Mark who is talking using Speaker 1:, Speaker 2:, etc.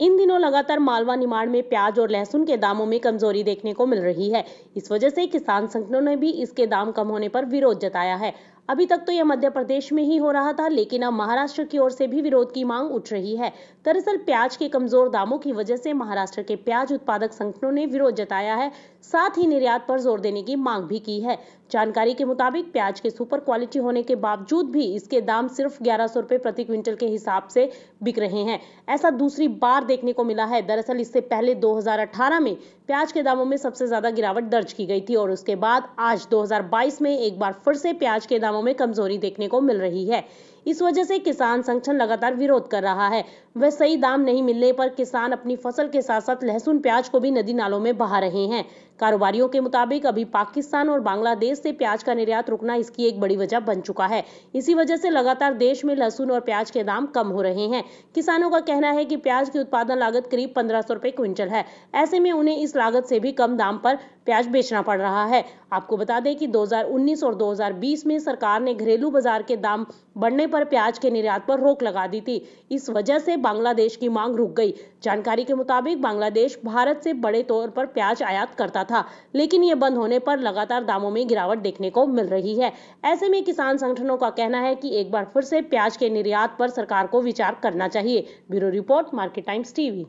Speaker 1: इन दिनों लगातार मालवा निमाड़ में प्याज और लहसुन के दामों में कमजोरी देखने को मिल रही है इस वजह से किसान संगठनों ने भी इसके दाम कम होने पर विरोध जताया है अभी तक तो यह मध्य प्रदेश में ही हो रहा था लेकिन अब महाराष्ट्र की ओर से भी विरोध की मांग उठ रही है दरअसल प्याज के कमजोर दामों की वजह से महाराष्ट्र के प्याज उत्पादक संगठनों ने विरोध जताया है साथ ही निर्यात पर जोर देने की मांग भी की है जानकारी के मुताबिक प्याज के सुपर क्वालिटी होने के बावजूद भी इसके दाम सिर्फ ग्यारह सौ प्रति क्विंटल के हिसाब से बिक रहे हैं ऐसा दूसरी बार देखने को मिला है दरअसल इससे पहले 2018 में प्याज के दामों में सबसे ज्यादा गिरावट दर्ज की गई थी और उसके बाद आज 2022 में एक बार फिर से प्याज के दामों में कमजोरी देखने को मिल रही है इस वजह से किसान संगठन लगातार विरोध कर रहा है वह सही दाम नहीं मिलने पर किसान अपनी फसल के साथ साथ लहसुन प्याज को भी नदी नालों में बहा रहे हैं कारोबारियों के मुताबिक अभी पाकिस्तान और बांग्लादेश से प्याज का निर्यात रुकना इसकी एक बड़ी वजह बन चुका है इसी वजह से लगातार देश में लहसुन और प्याज के दाम कम हो रहे हैं किसानों का कहना है कि प्याज की उत्पादन लागत करीब पंद्रह सौ रुपए क्विंटल है ऐसे में उन्हें इस लागत से भी कम दाम पर प्याज बेचना पड़ रहा है आपको बता दें कि 2019 और 2020 में सरकार ने घरेलू बाजार के दाम बढ़ने पर पर प्याज के निर्यात पर रोक लगा दी थी इस वजह से बांग्लादेश की मांग रुक गई जानकारी के मुताबिक बांग्लादेश भारत से बड़े तौर पर प्याज आयात करता था लेकिन ये बंद होने पर लगातार दामों में गिरावट देखने को मिल रही है ऐसे में किसान संगठनों का कहना है की एक बार फिर से प्याज के निर्यात पर सरकार को विचार करना चाहिए bureau report Market Times TV